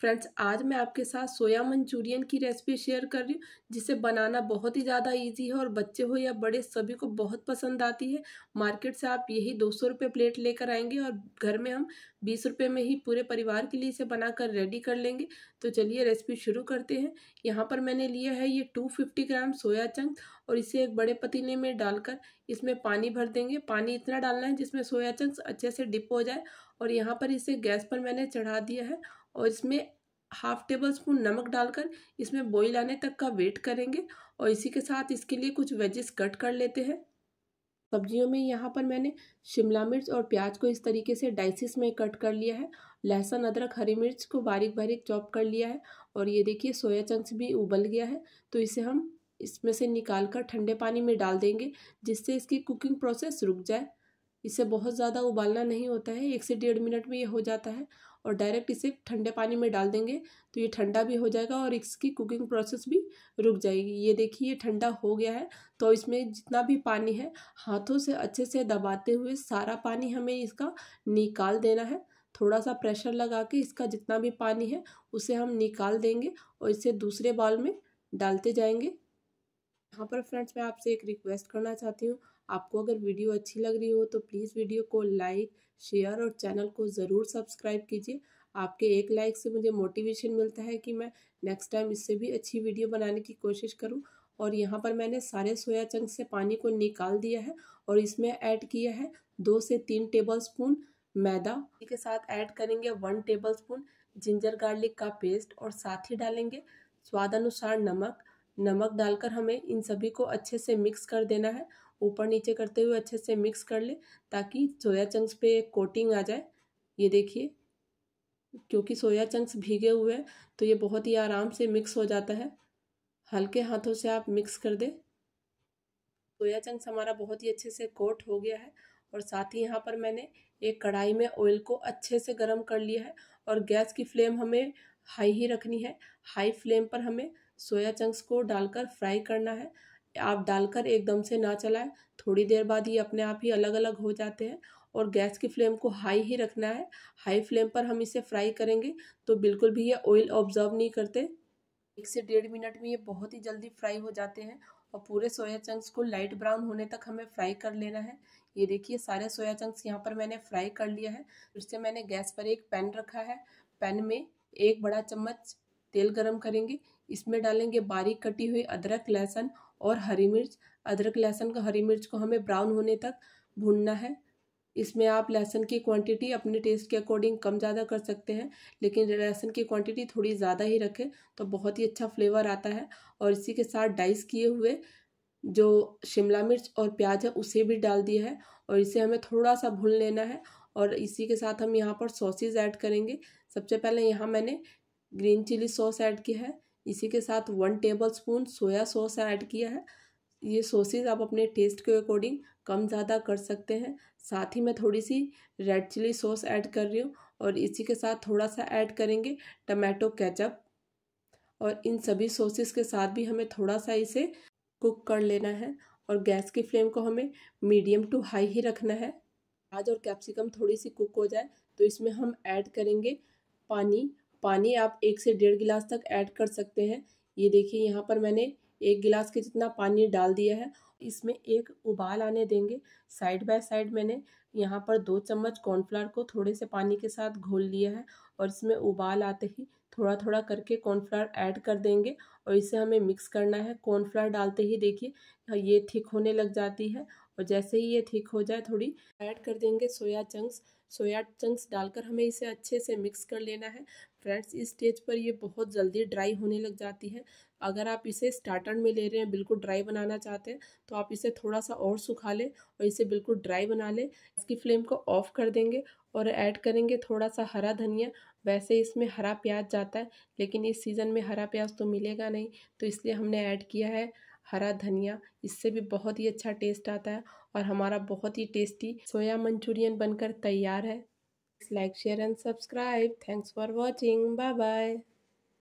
friends आज मैं आपके साथ सोया मंचूरियन की रेसिपी शेयर कर रही हूँ जिसे बनाना बहुत ही ज़्यादा इजी है और बच्चे हो या बड़े सभी को बहुत पसंद आती है मार्केट से आप यही दो सौ रुपये प्लेट लेकर आएंगे और घर में हम बीस रुपये में ही पूरे परिवार के लिए इसे बनाकर रेडी कर लेंगे तो चलिए रेसिपी शुरू करते हैं यहाँ पर मैंने लिया है ये two fifty gram soya chunk और इसे एक बड़े पतीले में डालकर इसमें पानी भर देंगे पानी इतना डालना है जिसमें सोया चंक्स अच्छे से डिप हो जाए और यहाँ पर इसे गैस पर मैंने चढ़ा दिया है और इसमें हाफ टेबल स्पून नमक डालकर इसमें बॉईल आने तक का वेट करेंगे और इसी के साथ इसके लिए कुछ वेजेस कट कर लेते हैं सब्जियों में यहाँ पर मैंने शिमला मिर्च और प्याज को इस तरीके से डाइसिस में कट कर लिया है लहसुन अदरक हरी मिर्च को बारीक बारीक चॉप कर लिया है और ये देखिए सोया चंक्स भी उबल गया है तो इसे हम इसमें से निकाल कर ठंडे पानी में डाल देंगे जिससे इसकी कुकिंग प्रोसेस रुक जाए इसे बहुत ज़्यादा उबालना नहीं होता है एक से डेढ़ मिनट में ये हो जाता है और डायरेक्ट इसे ठंडे पानी में डाल देंगे तो ये ठंडा भी हो जाएगा और इसकी कुकिंग प्रोसेस भी रुक जाएगी ये देखिए ये ठंडा हो गया है तो इसमें जितना भी पानी है हाथों से अच्छे से दबाते हुए सारा पानी हमें इसका निकाल देना है थोड़ा सा प्रेशर लगा के इसका जितना भी पानी है उसे हम निकाल देंगे और इसे दूसरे बाउल में डालते जाएंगे यहाँ पर फ्रेंड्स मैं आपसे एक रिक्वेस्ट करना चाहती हूँ आपको अगर वीडियो अच्छी लग रही हो तो प्लीज़ वीडियो को लाइक शेयर और चैनल को ज़रूर सब्सक्राइब कीजिए आपके एक लाइक से मुझे मोटिवेशन मिलता है कि मैं नेक्स्ट टाइम इससे भी अच्छी वीडियो बनाने की कोशिश करूँ और यहाँ पर मैंने सारे सोया चंक से पानी को निकाल दिया है और इसमें ऐड किया है दो से तीन टेबल स्पून मैदा के साथ ऐड करेंगे one tablespoon ginger garlic का पेस्ट और साथ ही डालेंगे स्वाद अनुसार नमक नमक डालकर हमें इन सभी को अच्छे से मिक्स कर देना है ऊपर नीचे करते हुए अच्छे से मिक्स कर ले ताकि सोया चंक्स पे कोटिंग आ जाए ये देखिए क्योंकि सोया चंक्स भीगे हुए हैं तो ये बहुत ही आराम से मिक्स हो जाता है हल्के हाथों से आप मिक्स कर दें सोया चंक्स हमारा बहुत ही अच्छे से कोट हो गया है और साथ ही यहाँ पर मैंने एक कढ़ाई में ऑयल को अच्छे से गर्म कर लिया है और गैस की फ्लेम हमें हाई ही रखनी है हाई फ्लेम पर हमें सोया चंक्स को डालकर फ्राई करना है आप डालकर एकदम से ना चलाएं थोड़ी देर बाद ये अपने आप ही अलग अलग हो जाते हैं और गैस की फ्लेम को हाई ही रखना है हाई फ्लेम पर हम इसे फ्राई करेंगे तो बिल्कुल भी ये ऑयल ऑब्जर्व नहीं करते एक से डेढ़ मिनट में ये बहुत ही जल्दी फ्राई हो जाते हैं और पूरे सोया चंक्स को लाइट ब्राउन होने तक हमें फ्राई कर लेना है ये देखिए सारे सोया चंक्स यहाँ पर मैंने फ्राई कर लिया है उससे मैंने गैस पर एक पैन रखा है पैन में एक बड़ा चम्मच तेल गरम करेंगे इसमें डालेंगे बारीक कटी हुई अदरक लहसुन और हरी मिर्च अदरक लहसुन का हरी मिर्च को हमें ब्राउन होने तक भूनना है इसमें आप लहसुन की क्वांटिटी अपने टेस्ट के अकॉर्डिंग कम ज़्यादा कर सकते हैं लेकिन लहसुन की क्वांटिटी थोड़ी ज़्यादा ही रखें तो बहुत ही अच्छा फ्लेवर आता है और इसी के साथ डाइस किए हुए जो शिमला मिर्च और प्याज है उसे भी डाल दिया है और इसे हमें थोड़ा सा भून लेना है और इसी के साथ हम यहाँ पर सॉसेज ऐड करेंगे सबसे पहले यहाँ मैंने ग्रीन चिली सॉस ऐड किया है इसी के साथ one tablespoon soya sauce add किया है ये सॉसेज आप अपने टेस्ट के अकॉर्डिंग कम ज़्यादा कर सकते हैं साथ ही मैं थोड़ी सी रेड चिली सॉस ऐड कर रही हूँ और इसी के साथ थोड़ा सा ऐड करेंगे टमाटो केचप और इन सभी सॉसेस के साथ भी हमें थोड़ा सा इसे कुक कर लेना है और गैस की फ्लेम को हमें मीडियम टू हाई ही रखना है आज और कैप्सिकम थोड़ी सी कुक हो जाए तो इसमें हम ऐड करेंगे पानी पानी आप एक से डेढ़ गिलास तक ऐड कर सकते हैं ये देखिए यहाँ पर मैंने एक गिलास के जितना पानी डाल दिया है इसमें एक उबाल आने देंगे साइड बाय साइड मैंने यहाँ पर दो चम्मच कॉर्नफ्लावर को थोड़े से पानी के साथ घोल लिया है और इसमें उबाल आते ही थोड़ा थोड़ा करके कॉर्नफ्लावर ऐड कर देंगे और इसे हमें मिक्स करना है कॉर्नफ्लावर डालते ही देखिए ये थिक होने लग जाती है और जैसे ही ये ठीक हो जाए थोड़ी ऐड कर देंगे सोया चंक्स सोया चंक्स डालकर हमें इसे अच्छे से मिक्स कर लेना है फ्रेंड्स इस स्टेज पर ये बहुत जल्दी ड्राई होने लग जाती है अगर आप इसे स्टार्टर में ले रहे हैं बिल्कुल ड्राई बनाना चाहते हैं तो आप इसे थोड़ा सा और सुखा लें और इसे बिल्कुल ड्राई बना लें इसकी फ्लेम को ऑफ कर देंगे और ऐड करेंगे थोड़ा सा हरा धनिया वैसे इसमें हरा प्याज जाता है लेकिन इस सीज़न में हरा प्याज तो मिलेगा नहीं तो इसलिए हमने ऐड किया है हरा धनिया इससे भी बहुत ही अच्छा टेस्ट आता है और हमारा बहुत ही टेस्टी सोया मंचूरियन बनकर तैयार है like share and subscribe thanks for watching bye bye